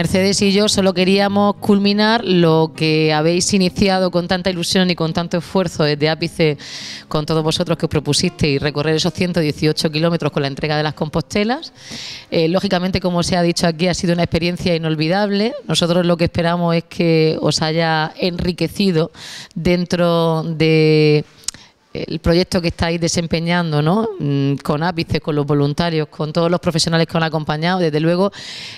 Mercedes y yo solo queríamos culminar lo que habéis iniciado con tanta ilusión y con tanto esfuerzo desde Ápice con todos vosotros que os propusisteis recorrer esos 118 kilómetros con la entrega de las compostelas. Eh, lógicamente, como se ha dicho aquí, ha sido una experiencia inolvidable. Nosotros lo que esperamos es que os haya enriquecido dentro de el proyecto que estáis desempeñando, ¿no? Mm, con ápices, con los voluntarios, con todos los profesionales que os han acompañado. Desde luego,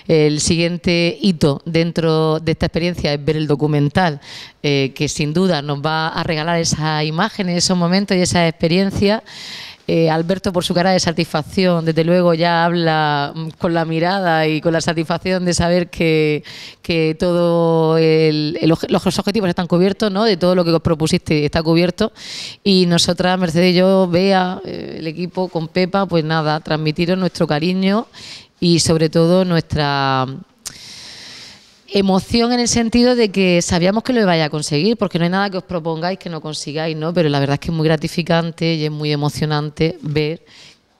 el siguiente hito dentro de esta experiencia es ver el documental, eh, que sin duda nos va a regalar esas imágenes, esos momentos y esas experiencias. Eh, Alberto, por su cara de satisfacción, desde luego ya habla mm, con la mirada y con la satisfacción de saber que, que todos los objetivos están cubiertos, ¿no? de todo lo que os propusiste está cubierto. Y nosotras, Mercedes y yo, vea eh, el equipo con Pepa, pues nada, transmitiros nuestro cariño y sobre todo nuestra emoción en el sentido de que sabíamos que lo iba a conseguir, porque no hay nada que os propongáis que no consigáis, ¿no? Pero la verdad es que es muy gratificante y es muy emocionante ver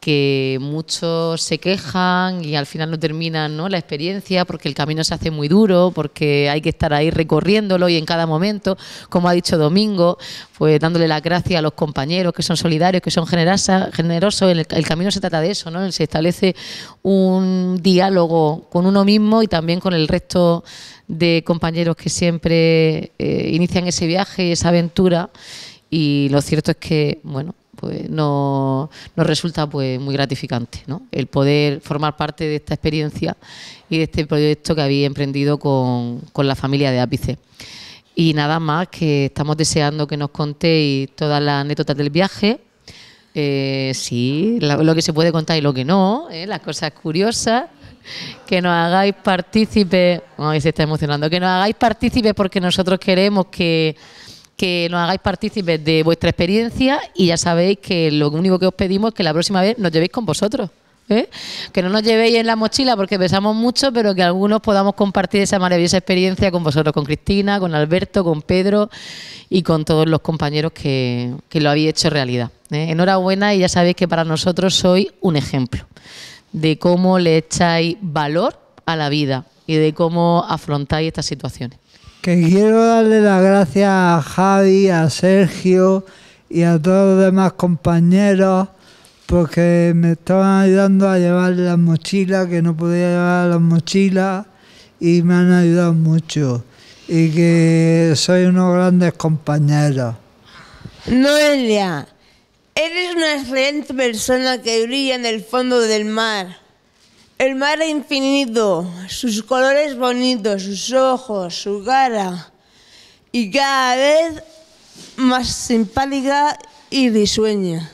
que muchos se quejan y al final no terminan ¿no? la experiencia porque el camino se hace muy duro, porque hay que estar ahí recorriéndolo y en cada momento, como ha dicho Domingo, pues dándole las gracias a los compañeros que son solidarios, que son generosos. El, camino se trata de eso, ¿no? se establece un diálogo con uno mismo y también con el resto de compañeros que siempre eh, inician ese viaje esa aventura. Y lo cierto es que, bueno, pues nos, resulta pues muy gratificante, El poder formar parte de esta experiencia y de este proyecto que había emprendido con, la familia de Ápice. Y nada más que estamos deseando que nos contéis todas las anécdotas del viaje, eh, lo que se puede contar y lo que no, ¿eh? las cosas curiosas, que nos hagáis partícipes, se está emocionando, que nos hagáis partícipes porque nosotros queremos que que nos hagáis partícipes de vuestra experiencia y ya sabéis que lo único que os pedimos es que la próxima vez nos llevéis con vosotros. ¿eh? que no nos llevéis en la mochila porque pesamos mucho, pero que algunos podamos compartir esa maravillosa experiencia con vosotros, con Cristina, con Alberto, con Pedro y con todos los compañeros que, lo habéis hecho realidad. ¿eh? Enhorabuena y ya sabéis que para nosotros soy un ejemplo de cómo le echáis valor a la vida, y de cómo afrontáis estas situaciones. Que quiero darle las gracias a Javi, a Sergio y a todos los demás compañeros porque me estaban ayudando a llevar las mochilas, que no podía llevar las mochilas y me han ayudado mucho y que soy unos grandes compañeros. Noelia, eres una excelente persona que brilla en el fondo del mar. El mar infinito, sus colores bonitos, sus ojos, su cara, y cada vez más simpática y disueña.